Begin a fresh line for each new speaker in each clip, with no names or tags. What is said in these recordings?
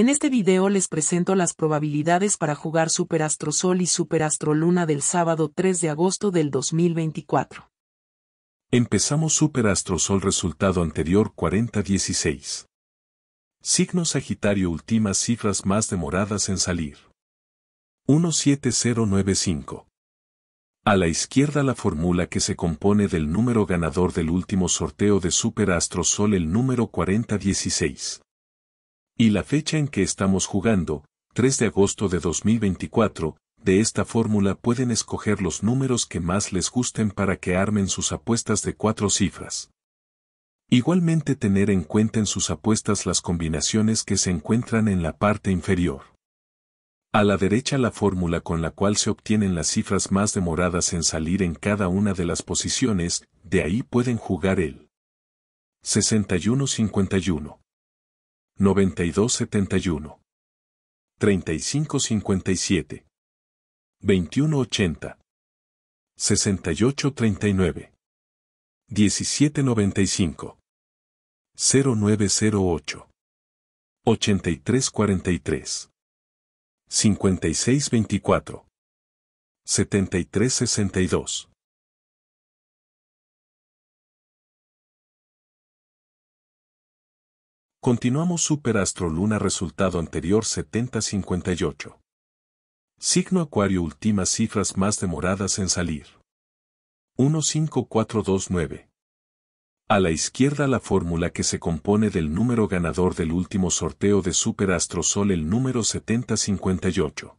En este video les presento las probabilidades para jugar Super Astro Sol y Super Astro Luna del sábado 3 de agosto del 2024. Empezamos Super Astro Sol resultado anterior 4016. Signo Sagitario últimas cifras más demoradas en salir. 17095. A la izquierda la fórmula que se compone del número ganador del último sorteo de Super Astro Sol el número 4016 y la fecha en que estamos jugando, 3 de agosto de 2024, de esta fórmula pueden escoger los números que más les gusten para que armen sus apuestas de cuatro cifras. Igualmente tener en cuenta en sus apuestas las combinaciones que se encuentran en la parte inferior. A la derecha la fórmula con la cual se obtienen las cifras más demoradas en salir en cada una de las posiciones, de ahí pueden jugar el 61-51. 92 71 35 57 21 80 68 39 17 95 09 08 83 43 56 24 73 62 Continuamos Astro Luna resultado anterior 7058. Signo Acuario últimas cifras más demoradas en salir. 15429. A la izquierda la fórmula que se compone del número ganador del último sorteo de Astro Sol el número 7058.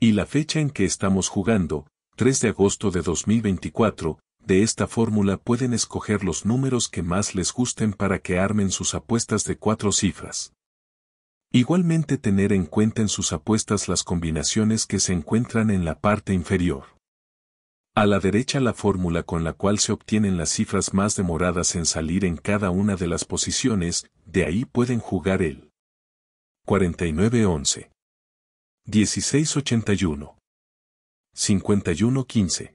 Y la fecha en que estamos jugando, 3 de agosto de 2024, de esta fórmula pueden escoger los números que más les gusten para que armen sus apuestas de cuatro cifras. Igualmente tener en cuenta en sus apuestas las combinaciones que se encuentran en la parte inferior. A la derecha la fórmula con la cual se obtienen las cifras más demoradas en salir en cada una de las posiciones, de ahí pueden jugar el 16-81 51-15